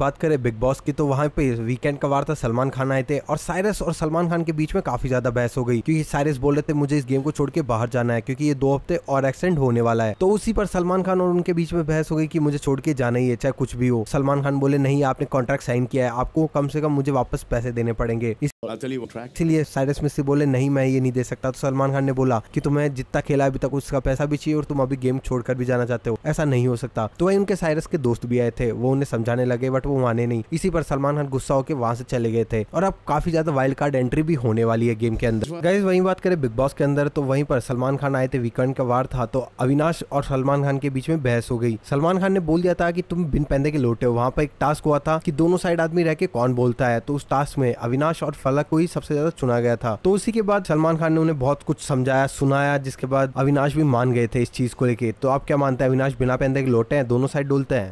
बात करें big boss की तो वहाँ पे वीकेंड का वार था सलमान खान आए थे और साइरस और सलमान खान के बीच में काफी ज्यादा बहस हो गई क्योंकि साइरस बोल रहे थे मुझे इस गेम को छोड़ के बाहर जाना है क्योंकि ये दो हफ्ते और एक्सीडेंट होने वाला है तो उसी पर सलमान खान और उनके बीच में बहस हो गई कि मुझे छोड़ के जाना ही है चाहे कुछ भी हो सलमान खान बोले नहीं आपने कॉन्ट्रैक्ट साइन किया है आपको कम से कम मुझे वापस पैसे देने पड़ेंगे इसलिए साइरस मिस्त्री बोले नहीं मैं ये नहीं दे सकता तो सलमान खान ने बोला की तुम्हें जितना खेला अभी तक उसका पैसा भी चाहिए और तुम अभी गेम छोड़कर भी जाना चाहते हो ऐसा नहीं हो सकता तो वही उनके साइरस के दोस्त भी आए थे वो उन्हें समझाने लगे बट बट वो माने नहीं इसी पर सलमान खान गुस्सा होकर वहां से चले गए थे और अब काफी ज्यादा वाइल्ड कार्ड एंट्री भी होने वाली है गेम के अंदर गैस वही बात करें बिग बॉस के अंदर तो वहीं पर सलमान खान आए थे वीकेंड का वार था तो अविनाश और सलमान खान के बीच में बहस हो गई सलमान खान ने बोल दिया था कि तुम बिन पैदे के लौटे हो वहां पर एक टास्क हुआ था कि दोनों साइड आदमी रह के कौन बोलता है तो उस टास्क में अविनाश और फलक को ही सबसे ज्यादा चुना गया था तो उसी के बाद सलमान खान ने उन्हें बहुत कुछ समझाया सुनाया जिसके बाद अविनाश भी मान गए थे इस चीज को लेके तो आप क्या मानते हैं अविनाश बिना पैंदे के लौटे हैं दोनों साइड डोलते हैं